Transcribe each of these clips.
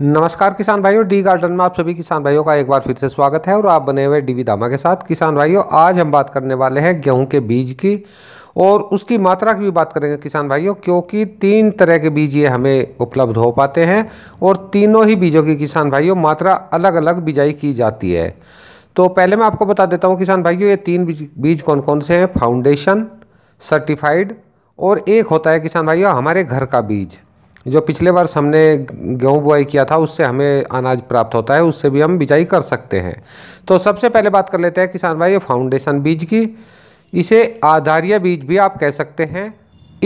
नमस्कार किसान भाइयों डी गार्डन में आप सभी किसान भाइयों का एक बार फिर से स्वागत है और आप बने हुए डीवी दामा के साथ किसान भाइयों आज हम बात करने वाले हैं गेहूं के बीज की और उसकी मात्रा की भी बात करेंगे किसान भाइयों क्योंकि तीन तरह के बीज ये हमें उपलब्ध हो पाते हैं और तीनों ही बीजों की किसान भाइयों मात्रा अलग अलग बिजाई की जाती है तो पहले मैं आपको बता देता हूँ किसान भाइयों ये तीन बीज, बीज कौन कौन से हैं फाउंडेशन सर्टिफाइड और एक होता है किसान भाइयों हमारे घर का बीज जो पिछले वर्ष हमने गेहूँ बुआई किया था उससे हमें अनाज प्राप्त होता है उससे भी हम बिजाई कर सकते हैं तो सबसे पहले बात कर लेते हैं किसान भाई ये फाउंडेशन बीज की इसे आधारीय बीज भी आप कह सकते हैं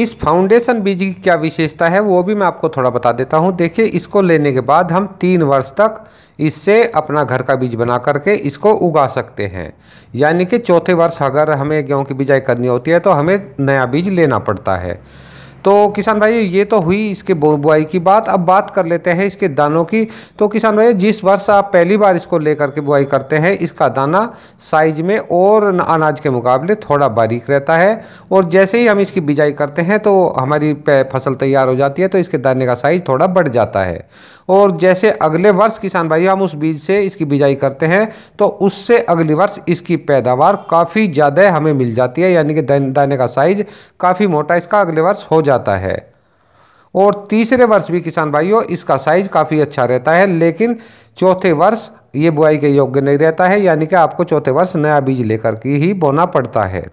इस फाउंडेशन बीज की क्या विशेषता है वो भी मैं आपको थोड़ा बता देता हूँ देखिए इसको लेने के बाद हम तीन वर्ष तक इससे अपना घर का बीज बना करके इसको उगा सकते हैं यानी कि चौथे वर्ष अगर हमें गेहूँ की बिजाई करनी होती है तो हमें नया बीज लेना पड़ता है तो किसान भाई ये तो हुई इसके बुआई की बात अब बात कर लेते हैं इसके दानों की तो किसान भाई जिस वर्ष आप पहली बार इसको लेकर के बुआई करते हैं इसका दाना साइज में और अनाज के मुकाबले थोड़ा बारीक रहता है और जैसे ही हम इसकी बिजाई करते हैं तो हमारी फसल तैयार हो जाती है तो इसके दाने का साइज थोड़ा बढ़ जाता है और जैसे अगले वर्ष किसान भाई हम उस बीज से इसकी बिजाई करते हैं तो उससे अगले वर्ष इसकी पैदावार काफ़ी ज़्यादा हमें मिल जाती है यानी कि दाने का साइज काफ़ी मोटा इसका अगले वर्ष हो जाता है और तीसरे वर्ष भी किसान भाइयों इसका साइज़ काफ़ी अच्छा रहता है लेकिन चौथे वर्ष ये बुआई के योग्य नहीं रहता है यानी कि आपको चौथे वर्ष नया बीज लेकर के ही बोना पड़ता है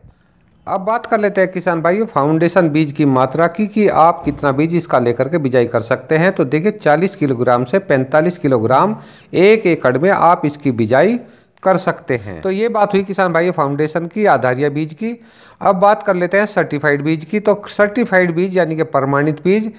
अब बात कर लेते हैं किसान भाइयों फाउंडेशन बीज की मात्रा की कि आप कितना बीज इसका लेकर के बिजाई कर सकते हैं तो देखिए 40 किलोग्राम से 45 किलोग्राम एक एकड़ में आप इसकी बिजाई कर सकते हैं तो ये बात हुई किसान भाई फाउंडेशन की आधारिया बीज की अब बात कर लेते हैं सर्टिफाइड बीज की तो सर्टिफाइड बीज यानी कि प्रमाणित बीज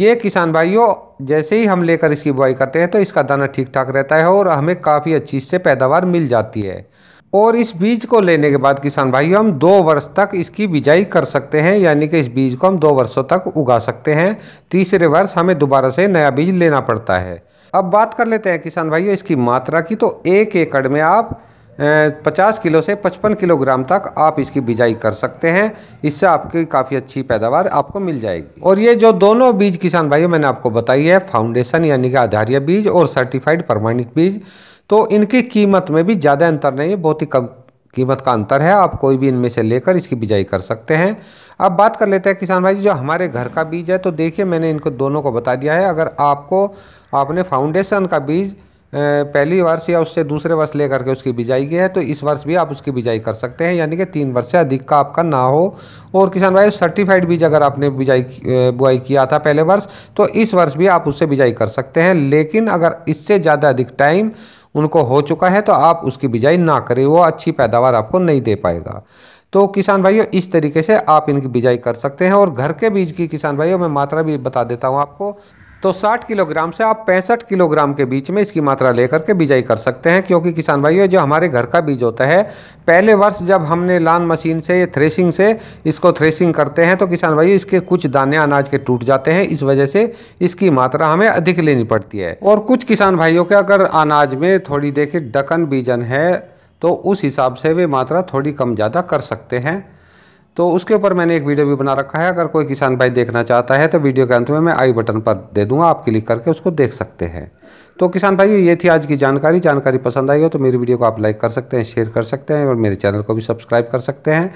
ये किसान भाइयों जैसे ही हम लेकर इसकी बुआई करते हैं तो इसका दाना ठीक ठाक रहता है और हमें काफ़ी अच्छी से पैदावार मिल जाती है और इस बीज को लेने के बाद किसान भाइयों हम दो वर्ष तक इसकी बिजाई कर सकते हैं यानी कि इस बीज को हम दो वर्षों तक उगा सकते हैं तीसरे वर्ष हमें दोबारा से नया बीज लेना पड़ता है अब बात कर लेते हैं किसान भाइयों इसकी मात्रा की तो एक एकड़ में आप 50 किलो से 55 किलोग्राम तक आप इसकी बिजाई कर सकते हैं इससे आपकी काफ़ी अच्छी पैदावार आपको मिल जाएगी और ये जो दोनों बीज किसान भाइयों मैंने आपको बताई है फाउंडेशन यानी कि आधार्य बीज और सर्टिफाइड प्रमाणित बीज तो इनकी कीमत में भी ज़्यादा अंतर नहीं है बहुत ही कम कीमत का अंतर है आप कोई भी इनमें से लेकर इसकी बिजाई कर सकते हैं अब बात कर लेते हैं किसान भाई जो हमारे घर का बीज है तो देखिए मैंने इनको दोनों को बता दिया है अगर आपको आपने फाउंडेशन का बीज पहली वर्ष या उससे दूसरे वर्ष लेकर के उसकी बिजाई की है तो इस वर्ष भी आप उसकी बिजाई कर सकते हैं यानी कि तीन वर्ष से अधिक का आपका ना हो और किसान भाई सर्टिफाइड बीज अगर आपने बिजाई बुआई किया था पहले वर्ष तो इस वर्ष भी आप उससे बिजाई कर सकते हैं लेकिन अगर इससे ज़्यादा अधिक टाइम उनको हो चुका है तो आप उसकी बिजाई ना करें वो अच्छी पैदावार आपको नहीं दे पाएगा तो किसान भाइयों इस तरीके से आप इनकी बिजाई कर सकते हैं और घर के बीज की किसान भाइयों मैं मात्रा भी बता देता हूँ आपको तो 60 किलोग्राम से आप पैंसठ किलोग्राम के बीच में इसकी मात्रा लेकर के बिजाई कर सकते हैं क्योंकि किसान भाइयों जो हमारे घर का बीज होता है पहले वर्ष जब हमने लान मशीन से थ्रेसिंग से इसको थ्रेसिंग करते हैं तो किसान भाइयों इसके कुछ दाने अनाज के टूट जाते हैं इस वजह से इसकी मात्रा हमें अधिक लेनी पड़ती है और कुछ किसान भाइयों के अगर अनाज में थोड़ी देखिए डकन बीजन है तो उस हिसाब से वे मात्रा थोड़ी कम ज़्यादा कर सकते हैं तो उसके ऊपर मैंने एक वीडियो भी बना रखा है अगर कोई किसान भाई देखना चाहता है तो वीडियो के अंत में मैं आई बटन पर दे दूंगा आप क्लिक करके उसको देख सकते हैं तो किसान भाई ये थी आज की जानकारी जानकारी पसंद आई हो तो मेरी वीडियो को आप लाइक कर सकते हैं शेयर कर सकते हैं और मेरे चैनल को भी सब्सक्राइब कर सकते हैं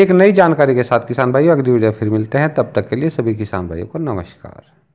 एक नई जानकारी के साथ किसान भाई अगली वीडियो फिर मिलते हैं तब तक के लिए सभी किसान भाइयों को नमस्कार